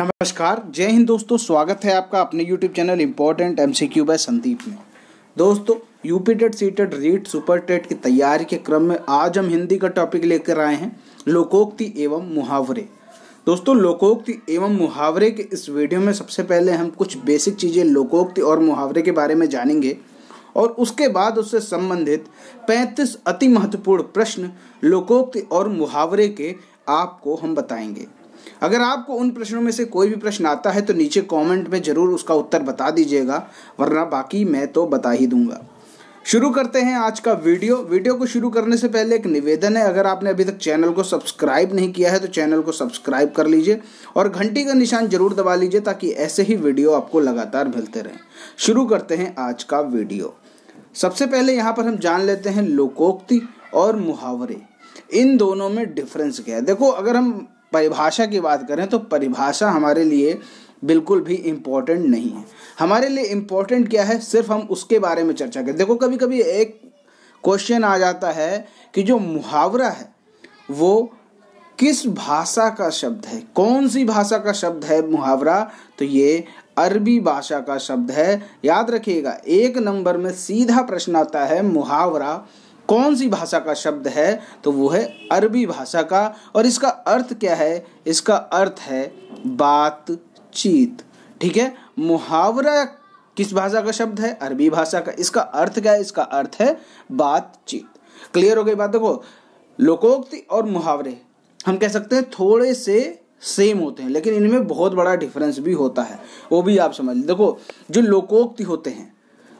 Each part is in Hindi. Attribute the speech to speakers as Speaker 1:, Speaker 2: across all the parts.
Speaker 1: नमस्कार जय हिंद दोस्तों स्वागत है आपका अपने YouTube channel important M C Q by Sandeep में दोस्तों UP TET C TET REET super TET की तैयारी के क्रम में आज हम हिंदी का टॉपिक लेकर आए हैं लोकोक्ति एवं मुहावरे दोस्तों लोकोक्ति एवं मुहावरे के इस वीडियो में सबसे पहले हम कुछ बेसिक चीज़ें लोकोक्ति और मुहावरे के बारे में जानेंगे और उसके बाद उससे संबंधित 35 अति महत्वपूर्ण प्रश्न लोकोक्ति और मुहावरे के आपको हम बताएंगे अगर आपको उन प्रश्नों में से कोई भी प्रश्न आता है तो नीचे कमेंट में ज़रूर उसका उत्तर बता दीजिएगा वरना बाकी मैं तो बता ही दूंगा शुरू करते हैं आज का वीडियो वीडियो को शुरू करने से पहले एक निवेदन है अगर आपने अभी तक चैनल को सब्सक्राइब नहीं किया है तो चैनल को सब्सक्राइब कर लीजिए और घंटी का निशान जरूर दबा लीजिए ताकि ऐसे ही वीडियो आपको लगातार मिलते रहें शुरू करते हैं आज का वीडियो सबसे पहले यहाँ पर हम जान लेते हैं लोकोक्ति और मुहावरे इन दोनों में डिफरेंस क्या है देखो अगर हम परिभाषा की बात करें तो परिभाषा हमारे लिए बिल्कुल भी इम्पोर्टेंट नहीं है हमारे लिए इम्पोर्टेंट क्या है सिर्फ हम उसके बारे में चर्चा करें देखो कभी कभी एक क्वेश्चन आ जाता है कि जो मुहावरा है वो किस भाषा का शब्द है कौन सी भाषा का शब्द है मुहावरा तो ये अरबी भाषा का शब्द है याद रखिएगा एक नंबर में सीधा प्रश्न आता है मुहावरा कौन सी भाषा का शब्द है तो वो है अरबी भाषा का और इसका अर्थ क्या है इसका अर्थ है बातचीत ठीक है मुहावरा किस भाषा का शब्द है अरबी भाषा का इसका अर्थ क्या है इसका अर्थ है बातचीत क्लियर हो गई बात देखो लोकोक्ति और मुहावरे हम कह सकते हैं थोड़े से सेम होते हैं लेकिन इनमें बहुत बड़ा डिफरेंस भी होता है वो भी आप समझ देखो जो लोकोक्ति होते हैं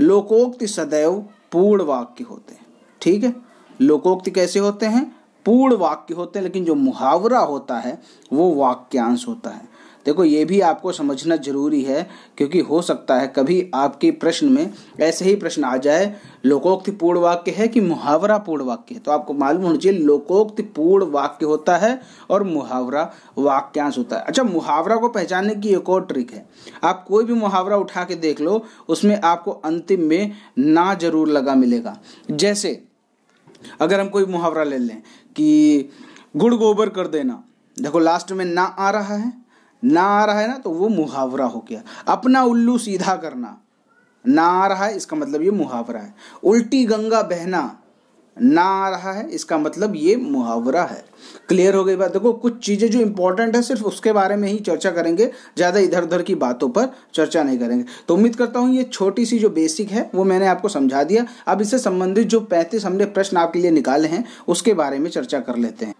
Speaker 1: लोकोक्ति सदैव पूर्ण वाक्य होते हैं ठीक है लोकोक्ति कैसे होते हैं पूर्ण वाक्य होते हैं लेकिन जो मुहावरा होता है वो वाक्यांश होता है देखो ये भी आपको समझना जरूरी है क्योंकि हो सकता है कभी आपके प्रश्न में ऐसे ही प्रश्न आ जाए लोकोक्ति पूर्ण वाक्य है कि मुहावरा पूर्ण वाक्य है तो आपको मालूम होना चाहिए लोकोक्ति पूर्ण वाक्य होता है और मुहावरा वाक्यांश होता है अच्छा मुहावरा को पहचानने की एक और ट्रिक है आप कोई भी मुहावरा उठा के देख लो उसमें आपको अंतिम में ना जरूर लगा मिलेगा जैसे अगर हम कोई मुहावरा ले लें कि गुड़ गोबर कर देना देखो लास्ट में ना आ रहा है ना आ रहा है ना तो वो मुहावरा हो गया अपना उल्लू सीधा करना ना आ रहा है इसका मतलब ये मुहावरा है उल्टी गंगा बहना ना आ रहा है इसका मतलब ये मुहावरा है क्लियर हो गई बात देखो कुछ चीज़ें जो इंपॉर्टेंट है सिर्फ उसके बारे में ही चर्चा करेंगे ज़्यादा इधर उधर की बातों पर चर्चा नहीं करेंगे तो उम्मीद करता हूँ ये छोटी सी जो बेसिक है वो मैंने आपको समझा दिया अब इससे संबंधित जो पैंतीस हमने प्रश्न आपके लिए निकाले हैं उसके बारे में चर्चा कर लेते हैं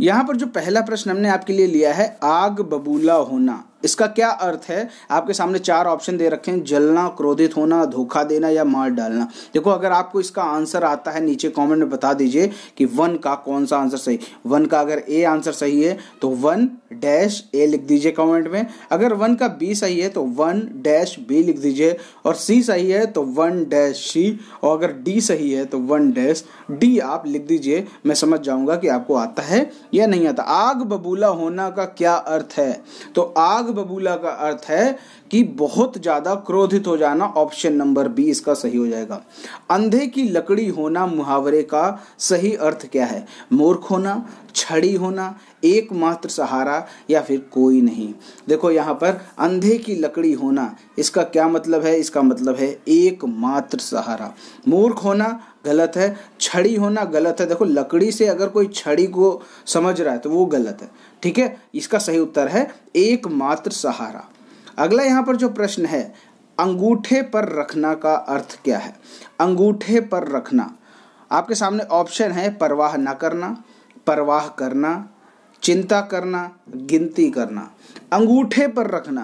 Speaker 1: यहाँ पर जो पहला प्रश्न हमने आपके लिए लिया है आग बबूला होना इसका क्या अर्थ है आपके सामने चार ऑप्शन दे रखे हैं जलना क्रोधित होना धोखा देना या मार डालना देखो अगर आपको इसका आंसर आता है नीचे कमेंट में बता दीजिए कि वन का कौन सा आंसर सही वन का अगर ए आंसर सही है तो वन डैश ए लिख दीजिए कमेंट में अगर वन का बी सही है तो वन डैश बी लिख दीजिए और सी सही है तो वन डैश सी और अगर डी सही है तो वन डैश डी आप लिख दीजिए मैं समझ जाऊंगा कि आपको आता है या नहीं आता आग बबूला होना का क्या अर्थ है तो आग बबूला का अर्थ है कि बहुत ज्यादा क्रोधित हो जाना ऑप्शन नंबर बी इसका सही हो जाएगा अंधे की लकड़ी होना मुहावरे का सही अर्थ क्या है मूर्ख होना छड़ी होना एकमात्र सहारा या फिर कोई नहीं देखो यहाँ पर अंधे की लकड़ी होना इसका क्या मतलब है इसका मतलब है एकमात्र सहारा मूर्ख होना गलत है छड़ी होना गलत है देखो लकड़ी से अगर कोई छड़ी को समझ रहा है तो वो गलत है ठीक है इसका सही उत्तर है एकमात्र सहारा अगला यहाँ पर जो प्रश्न है अंगूठे पर रखना का अर्थ क्या है अंगूठे पर रखना आपके सामने ऑप्शन है परवाह ना करना परवाह करना चिंता करना गिनती करना अंगूठे पर रखना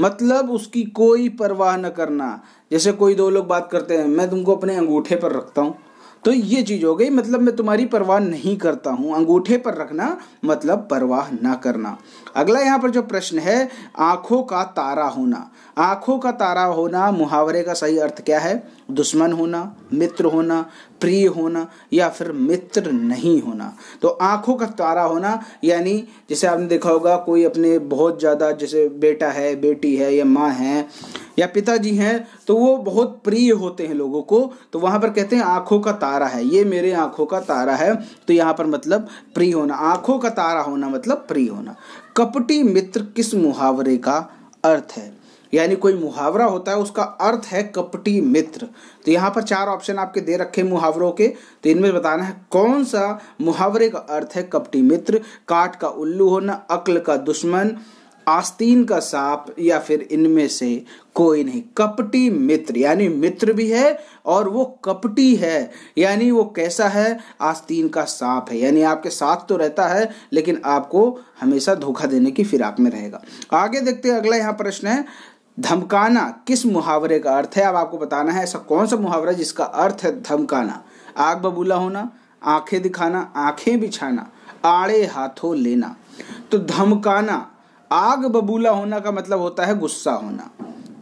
Speaker 1: मतलब उसकी कोई परवाह न करना जैसे कोई दो लोग बात करते हैं मैं तुमको अपने अंगूठे पर रखता हूँ तो ये चीज़ हो गई मतलब मैं तुम्हारी परवाह नहीं करता हूँ अंगूठे पर रखना मतलब परवाह ना करना अगला यहाँ पर जो प्रश्न है आंखों का तारा होना आंखों का तारा होना मुहावरे का सही अर्थ क्या है दुश्मन होना मित्र होना प्रिय होना या फिर मित्र नहीं होना तो आंखों का तारा होना यानी जैसे आपने देखा होगा कोई अपने बहुत ज़्यादा जैसे बेटा है बेटी है या माँ है या पिताजी हैं तो वो बहुत प्रिय होते हैं लोगों को तो वहाँ पर कहते हैं आंखों का तारा है ये मेरे आंखों का तारा है तो यहाँ पर मतलब प्रिय होना आंखों का तारा होना मतलब प्रिय होना कपटी मित्र किस मुहावरे का अर्थ है यानी कोई मुहावरा होता है उसका अर्थ है कपटी मित्र तो यहाँ पर चार ऑप्शन आपके दे रखे मुहावरों के तो इनमें बताना है कौन सा मुहावरे का अर्थ है कपटी मित्र काट का उल्लू होना अक्ल का दुश्मन आस्तीन का सांप या फिर इनमें से कोई नहीं कपटी मित्र यानी मित्र भी है और वो कपटी है यानी वो कैसा है आस्तीन का सांप है यानी आपके साथ तो रहता है लेकिन आपको हमेशा धोखा देने की फिराक में रहेगा आगे देखते हैं अगला यहाँ प्रश्न है धमकाना किस मुहावरे का अर्थ है अब आपको बताना है ऐसा कौन सा मुहावरा जिसका अर्थ है धमकाना आग बबूला होना आंखें दिखाना आंखें बिछाना आड़े हाथों लेना तो धमकाना आग बबूला होना का मतलब होता है गुस्सा होना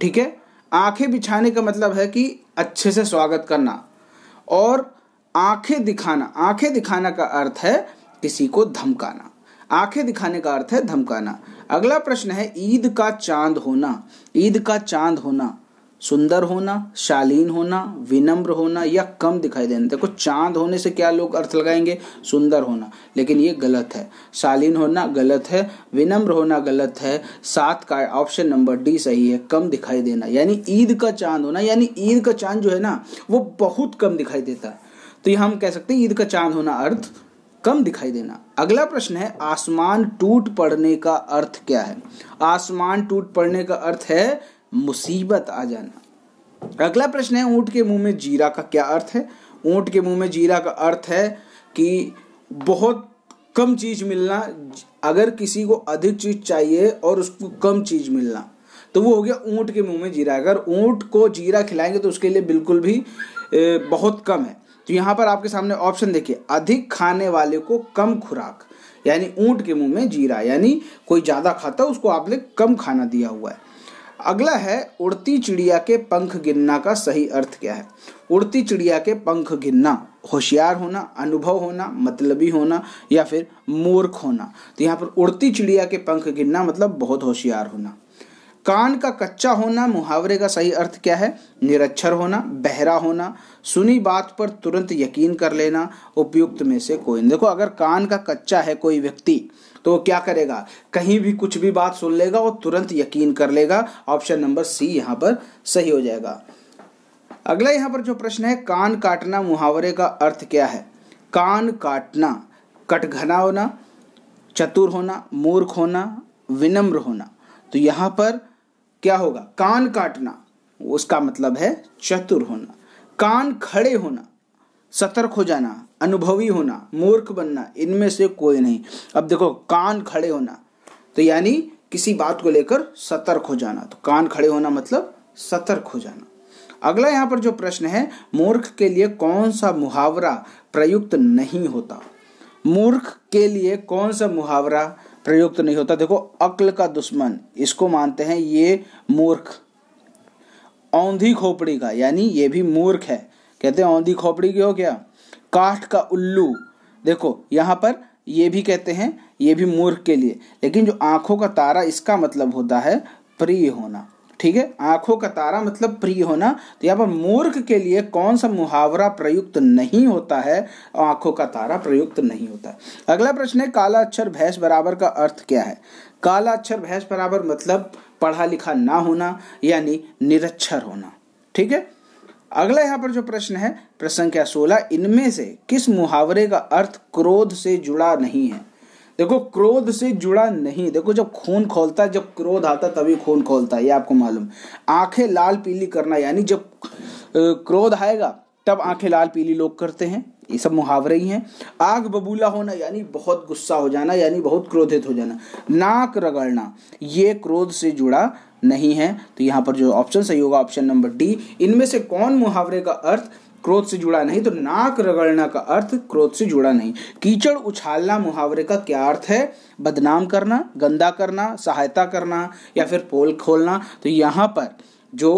Speaker 1: ठीक है आंखें बिछाने का मतलब है कि अच्छे से स्वागत करना और आंखें दिखाना आंखें दिखाना का अर्थ है किसी को धमकाना आंखें दिखाने का अर्थ है धमकाना अगला प्रश्न है ईद का चांद होना ईद का चांद होना सुंदर होना शालीन होना विनम्र होना या कम दिखाई देना देखो चांद होने से क्या लोग अर्थ लगाएंगे सुंदर होना लेकिन ये गलत है शालीन होना गलत है विनम्र होना गलत है सात का ऑप्शन नंबर डी सही है कम दिखाई देना यानी ईद का चांद होना यानी ईद का चांद जो है ना वो बहुत कम दिखाई देता है तो ये हम कह सकते हैं ईद का चांद होना अर्थ कम दिखाई देना अगला प्रश्न है आसमान टूट पड़ने का अर्थ क्या है आसमान टूट पड़ने का अर्थ है मुसीबत आ जाना अगला प्रश्न है ऊँट के मुंह में जीरा का क्या अर्थ है ऊँट के मुंह में जीरा का अर्थ है कि बहुत कम चीज मिलना अगर किसी को अधिक चीज चाहिए और उसको कम चीज मिलना तो वो हो गया ऊँट के मुंह में जीरा अगर ऊँट को जीरा खिलाएंगे तो उसके लिए बिल्कुल भी बहुत कम है तो यहाँ पर आपके सामने ऑप्शन देखिए अधिक खाने वाले को कम खुराक यानी ऊँट के मुंह में जीरा यानी कोई ज़्यादा खाता उसको आपने कम खाना दिया हुआ है अगला है उड़ती चिड़िया के पंख गिनना का सही अर्थ क्या है उड़ती चिड़िया के पंख गिनना होशियार होना अनुभव होना मतलबी होना या फिर मूर्ख होना तो यहाँ पर उड़ती चिड़िया के पंख गिनना मतलब बहुत होशियार होना कान का कच्चा होना मुहावरे का सही अर्थ क्या है निरक्षर होना बहरा होना सुनी बात पर तुरंत यकीन कर लेना उपयुक्त में से कोई देखो अगर कान का कच्चा है कोई व्यक्ति तो वो क्या करेगा कहीं भी कुछ भी बात सुन लेगा और तुरंत यकीन कर लेगा ऑप्शन नंबर सी यहाँ पर सही हो जाएगा अगला यहाँ पर जो प्रश्न है कान काटना मुहावरे का अर्थ क्या है कान काटना कटघना होना चतुर होना मूर्ख होना विनम्र होना तो यहाँ पर क्या होगा कान काटना उसका मतलब है चतुर होना कान खड़े होना सतर्क हो जाना अनुभवी होना मूर्ख बनना इनमें से कोई नहीं अब देखो कान खड़े होना तो यानी किसी बात को लेकर सतर्क हो जाना तो कान खड़े होना मतलब सतर्क हो जाना अगला यहाँ पर जो प्रश्न है मूर्ख के लिए कौन सा मुहावरा प्रयुक्त नहीं होता मूर्ख के लिए कौन सा मुहावरा प्रयुक्त नहीं होता देखो अक्ल का दुश्मन इसको मानते हैं ये मूर्ख औंधी खोपड़ी का यानी ये भी मूर्ख है कहते हैं औंधी खोपड़ी की हो क्या काठ का उल्लू देखो यहाँ पर ये भी कहते हैं ये भी मूर्ख के लिए लेकिन जो आँखों का तारा इसका मतलब होता है प्रिय होना ठीक है आँखों का तारा मतलब प्रिय होना तो यहाँ पर मूर्ख के लिए कौन सा मुहावरा प्रयुक्त नहीं होता है आँखों का तारा प्रयुक्त नहीं होता अगला प्रश्न है काला अक्षर भैंस बराबर का अर्थ क्या है काला अक्षर भैंस बराबर मतलब पढ़ा लिखा ना होना यानी निरक्षर होना ठीक है अगला यहाँ पर जो प्रश्न है प्रश्न संख्या सोलह इनमें से किस मुहावरे का अर्थ क्रोध से जुड़ा नहीं है देखो क्रोध से जुड़ा नहीं देखो जब खून खोलता है जब क्रोध आता तभी खून खोलता है ये आपको मालूम आंखें लाल पीली करना यानी जब क्रोध आएगा तब आंखें लाल पीली लोग करते हैं ये सब मुहावरे ही हैं आग बबूला होना यानी बहुत गुस्सा हो जाना यानी बहुत क्रोधित हो जाना नाक रगड़ना ये क्रोध से जुड़ा नहीं है तो यहाँ पर जो ऑप्शन सही होगा ऑप्शन नंबर डी इनमें से कौन मुहावरे का अर्थ क्रोध से जुड़ा नहीं तो नाक रगड़ना का अर्थ क्रोध से जुड़ा नहीं कीचड़ उछालना मुहावरे का क्या अर्थ है बदनाम करना गंदा करना सहायता करना या फिर पोल खोलना तो यहाँ पर जो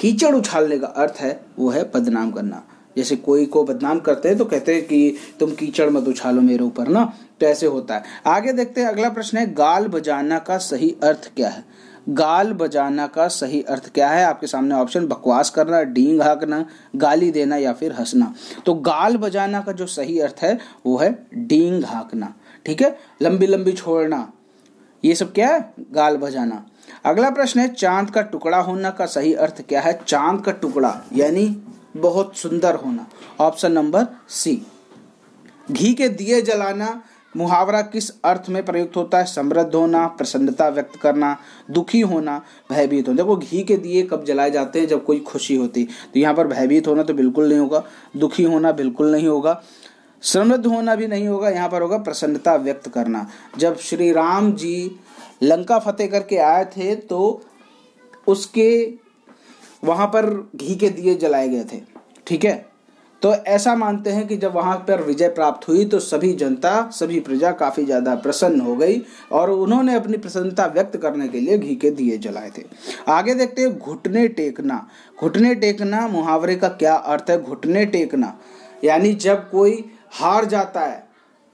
Speaker 1: कीचड़ उछालने का अर्थ है वो है बदनाम करना जैसे कोई को बदनाम करते हैं तो कहते हैं कि तुम कीचड़ मत उछालो मेरे ऊपर ना तो ऐसे होता है आगे देखते हैं अगला प्रश्न है गाल बजाना का सही अर्थ क्या है गाल बजाना का सही अर्थ क्या है आपके सामने ऑप्शन बकवास करना डींग हाँकना गाली देना या फिर हंसना तो गाल बजाना का जो सही अर्थ है वो है डींग हाँकना ठीक है लंबी लंबी छोड़ना ये सब क्या है गाल बजाना अगला प्रश्न है चांद का टुकड़ा होना का सही अर्थ क्या है चांद का टुकड़ा यानी बहुत सुंदर होना ऑप्शन नंबर सी घी के दिए जलाना मुहावरा किस अर्थ में प्रयुक्त होता है समृद्ध होना प्रसन्नता व्यक्त करना दुखी होना भयभीत होना देखो घी के दिए कब जलाए जाते हैं जब कोई खुशी होती तो यहाँ पर भयभीत होना तो बिल्कुल नहीं होगा दुखी होना बिल्कुल नहीं होगा समृद्ध होना भी नहीं होगा यहाँ पर होगा प्रसन्नता व्यक्त करना जब श्री राम जी लंका फतेह करके आए थे तो उसके वहाँ पर घी के दिए जलाए गए थे ठीक है तो ऐसा मानते हैं कि जब वहाँ पर विजय प्राप्त हुई तो सभी जनता सभी प्रजा काफ़ी ज़्यादा प्रसन्न हो गई और उन्होंने अपनी प्रसन्नता व्यक्त करने के लिए घी के दिए जलाए थे आगे देखते हैं घुटने टेकना घुटने टेकना मुहावरे का क्या अर्थ है घुटने टेकना यानी जब कोई हार जाता है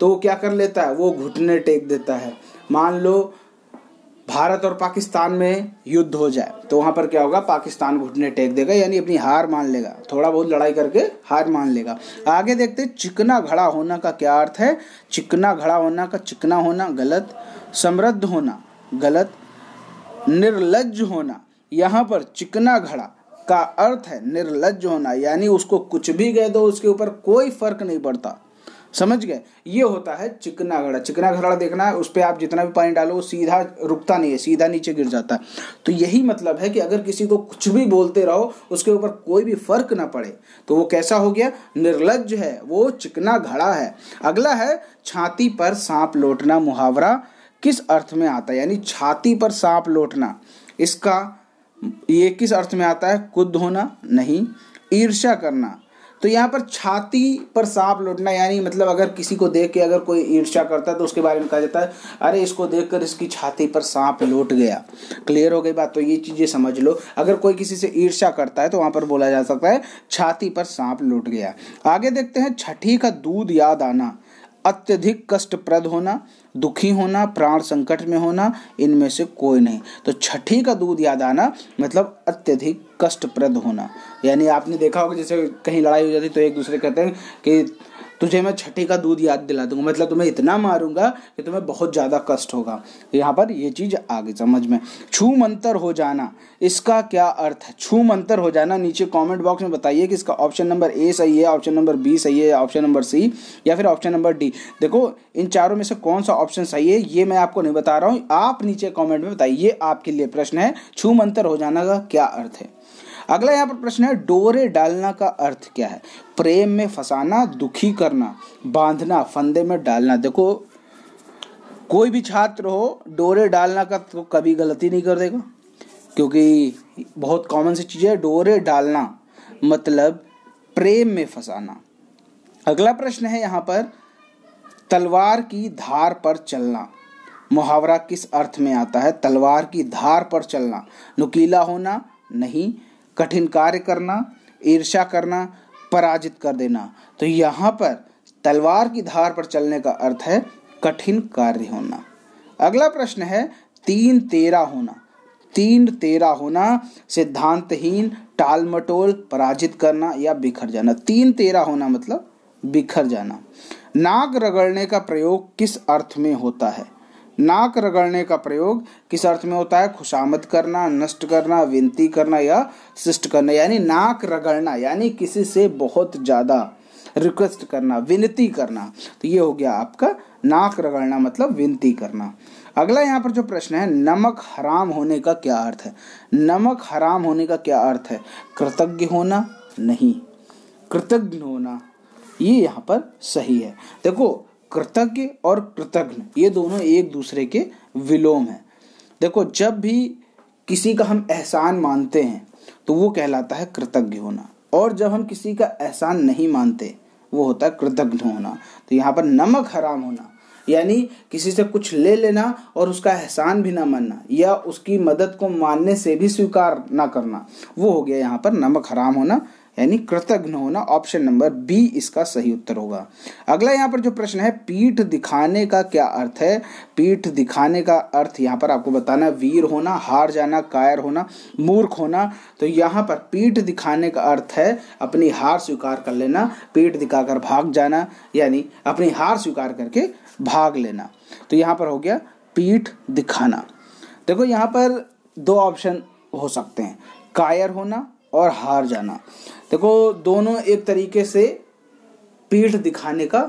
Speaker 1: तो क्या कर लेता है वो घुटने टेक देता है मान लो भारत और पाकिस्तान में युद्ध हो जाए तो वहां पर क्या होगा पाकिस्तान घुटने टेक देगा यानी अपनी हार मान लेगा थोड़ा बहुत लड़ाई करके हार मान लेगा आगे देखते चिकना घड़ा होना का क्या अर्थ है चिकना घड़ा होना का चिकना होना गलत समृद्ध होना गलत निर्लज होना यहाँ पर चिकना घड़ा का अर्थ है निर्लज होना यानी उसको कुछ भी कह दो उसके ऊपर कोई फर्क नहीं पड़ता समझ गए ये होता है चिकना घड़ा चिकना घड़ा देखना है उस पर आप जितना भी पानी डालो वो सीधा रुकता नहीं है सीधा नीचे गिर जाता है तो यही मतलब है कि अगर किसी को कुछ भी बोलते रहो उसके ऊपर कोई भी फर्क ना पड़े तो वो कैसा हो गया निर्लज है वो चिकना घड़ा है अगला है छाती पर सांप लौटना मुहावरा किस अर्थ में आता है यानी छाती पर सांप लौटना इसका ये किस अर्थ में आता है खुद होना नहीं ईर्ष्या करना तो यहाँ पर छाती पर सांप लौटना यानी मतलब अगर किसी को देख के अगर कोई ईर्ष्या करता है तो उसके बारे में कहा जाता है अरे इसको देख कर इसकी छाती पर सांप लौट गया क्लियर हो गई बात तो ये चीज़ें समझ लो अगर कोई किसी से ईर्ष्या करता है तो वहाँ पर बोला जा सकता है छाती पर सांप लौट गया आगे देखते हैं छठी का दूध याद आना अत्यधिक कष्टप्रद होना दुखी होना प्राण संकट में होना इनमें से कोई नहीं तो छठी का दूध याद आना मतलब अत्यधिक कष्टप्रद होना यानी आपने देखा होगा जैसे कहीं लड़ाई हो जाती तो एक दूसरे कहते हैं कि तुझे मैं छठी का दूध याद दिला दूंगा मतलब तुम्हें इतना मारूंगा कि तुम्हें बहुत ज़्यादा कष्ट होगा यहाँ पर ये चीज़ आ गई समझ में छू मंतर हो जाना इसका क्या अर्थ है छू मंतर हो जाना नीचे कमेंट बॉक्स में बताइए कि इसका ऑप्शन नंबर ए सही है ऑप्शन नंबर बी सही है ऑप्शन नंबर सी या फिर ऑप्शन नंबर डी देखो इन चारों में से कौन सा ऑप्शन सही है ये मैं आपको नहीं बता रहा हूँ आप नीचे कॉमेंट में बताइए आपके लिए प्रश्न है छू मंतर हो जाना का क्या अर्थ है अगला यहाँ पर प्रश्न है डोरे डालना का अर्थ क्या है प्रेम में फंसाना दुखी करना बांधना फंदे में डालना देखो कोई भी छात्र हो डोरे डालना का तो कभी गलती नहीं कर देगा क्योंकि बहुत कॉमन सी चीज़ है डोरे डालना मतलब प्रेम में फंसाना अगला प्रश्न है यहाँ पर तलवार की धार पर चलना मुहावरा किस अर्थ में आता है तलवार की धार पर चलना नुकीला होना नहीं कठिन कार्य करना ईर्षा करना पराजित कर देना तो यहाँ पर तलवार की धार पर चलने का अर्थ है कठिन कार्य होना अगला प्रश्न है तीन तेरा होना तीन तेरा होना सिद्धांतहीन टाल मटोल पराजित करना या बिखर जाना तीन तेरा होना मतलब बिखर जाना नाक रगड़ने का प्रयोग किस अर्थ में होता है नाक रगड़ने का प्रयोग किस अर्थ में होता है खुशामद करना नष्ट करना विनती करना या शिष्ट करना यानी नाक रगड़ना यानी किसी से बहुत ज़्यादा रिक्वेस्ट करना विनती करना तो ये हो गया आपका नाक रगड़ना मतलब विनती करना अगला यहाँ पर जो प्रश्न है नमक हराम होने का क्या अर्थ है नमक हराम होने का क्या अर्थ है कृतज्ञ होना नहीं कृतज्ञ होना ये यहाँ पर सही है देखो कृतज्ञ और कृतज्ञ ये दोनों एक दूसरे के विलोम हैं देखो जब भी किसी का हम एहसान मानते हैं तो वो कहलाता है कृतज्ञ होना और जब हम किसी का एहसान नहीं मानते वो होता है कृतज्ञ होना तो यहाँ पर नमक हराम होना यानी किसी से कुछ ले लेना और उसका एहसान भी ना मानना या उसकी मदद को मानने से भी स्वीकार ना करना वो हो गया यहाँ पर नमक हराम होना यानी कृतघ्न होना ऑप्शन नंबर बी इसका सही उत्तर होगा अगला यहाँ पर जो प्रश्न है पीठ दिखाने का क्या अर्थ है पीठ दिखाने का अर्थ यहाँ पर आपको बताना वीर होना हार जाना कायर होना मूर्ख होना तो यहाँ पर पीठ दिखाने का अर्थ है अपनी हार स्वीकार कर लेना पीठ दिखाकर भाग जाना यानी अपनी हार स्वीकार करके भाग लेना तो यहाँ पर हो गया पीठ दिखाना देखो यहाँ पर दो ऑप्शन हो सकते हैं कायर होना और हार जाना देखो दोनों एक तरीके से पीठ दिखाने का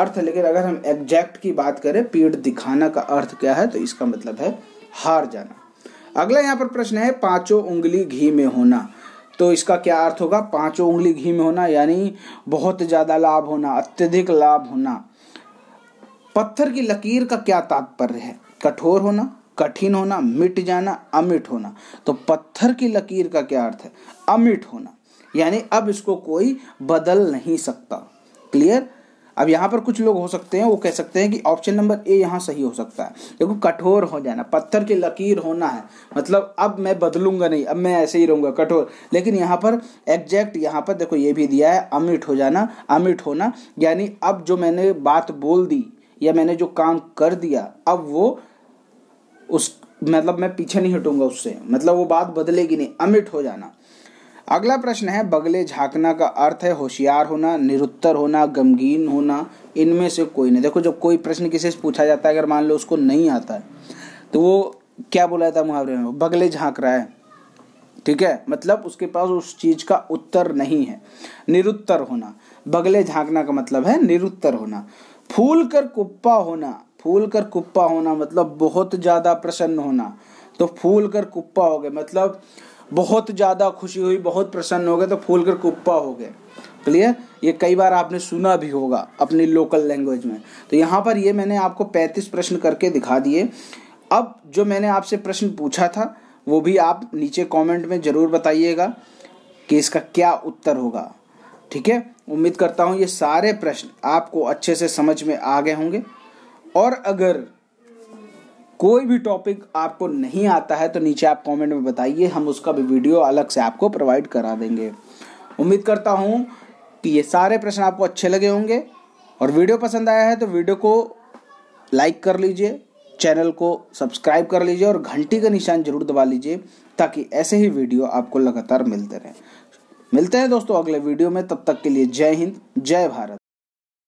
Speaker 1: अर्थ लेकिन अगर हम एग्जैक्ट की बात करें पीठ दिखाना का अर्थ क्या है तो इसका मतलब है हार जाना अगला यहाँ पर प्रश्न है पांचों उंगली घी में होना तो इसका क्या अर्थ होगा पांचों उंगली घी में होना यानी बहुत ज़्यादा लाभ होना अत्यधिक लाभ होना पत्थर की लकीर का क्या तात्पर्य है कठोर होना कठिन होना मिट जाना अमिट होना तो पत्थर की लकीर का क्या अर्थ है अमिट होना यानी अब इसको कोई बदल नहीं सकता क्लियर अब यहाँ पर कुछ लोग हो सकते हैं वो कह सकते हैं कि ऑप्शन नंबर ए यहाँ सही हो सकता है देखो कठोर हो जाना पत्थर की लकीर होना है मतलब अब मैं बदलूंगा नहीं अब मैं ऐसे ही रहूंगा कठोर लेकिन यहाँ पर एग्जैक्ट यहाँ पर देखो ये भी दिया है अमिट हो जाना अमिट होना यानी अब जो मैंने बात बोल दी या मैंने जो काम कर दिया अब वो उस मतलब मैं पीछे नहीं हटूंगा उससे मतलब वो बात बदलेगी नहीं अमिट हो जाना अगला प्रश्न है बगले झांकना का अर्थ है होशियार होना निरुत्तर होना गमगीन होना इनमें से कोई नहीं देखो जब कोई प्रश्न किसी से पूछा जाता है अगर मान लो उसको नहीं आता है तो वो क्या बोला जाता है मुहावरे में बगले झांक रहा है ठीक है मतलब उसके पास उस चीज़ का उत्तर नहीं है निरुत्तर होना बगले झांकना का मतलब है निरुत्तर होना फूल कर कुप्पा होना फूल कर कुप्पा होना मतलब बहुत ज़्यादा प्रसन्न होना तो फूल कर कुप्पा हो गए मतलब बहुत ज़्यादा खुशी हुई बहुत प्रसन्न हो गए तो फूल कर कुप्पा हो गए क्लियर ये कई बार आपने सुना भी होगा अपनी लोकल लैंग्वेज में तो यहाँ पर ये मैंने आपको पैंतीस प्रश्न करके दिखा दिए अब जो मैंने आपसे प्रश्न पूछा था वो भी आप नीचे कमेंट में ज़रूर बताइएगा कि इसका क्या उत्तर होगा ठीक है उम्मीद करता हूँ ये सारे प्रश्न आपको अच्छे से समझ में आ गए होंगे और अगर कोई भी टॉपिक आपको नहीं आता है तो नीचे आप कमेंट में बताइए हम उसका भी वीडियो अलग से आपको प्रोवाइड करा देंगे उम्मीद करता हूँ कि ये सारे प्रश्न आपको अच्छे लगे होंगे और वीडियो पसंद आया है तो वीडियो को लाइक कर लीजिए चैनल को सब्सक्राइब कर लीजिए और घंटी का निशान जरूर दबा लीजिए ताकि ऐसे ही वीडियो आपको लगातार मिलते रहें मिलते हैं दोस्तों अगले वीडियो में तब तक के लिए जय हिंद जय भारत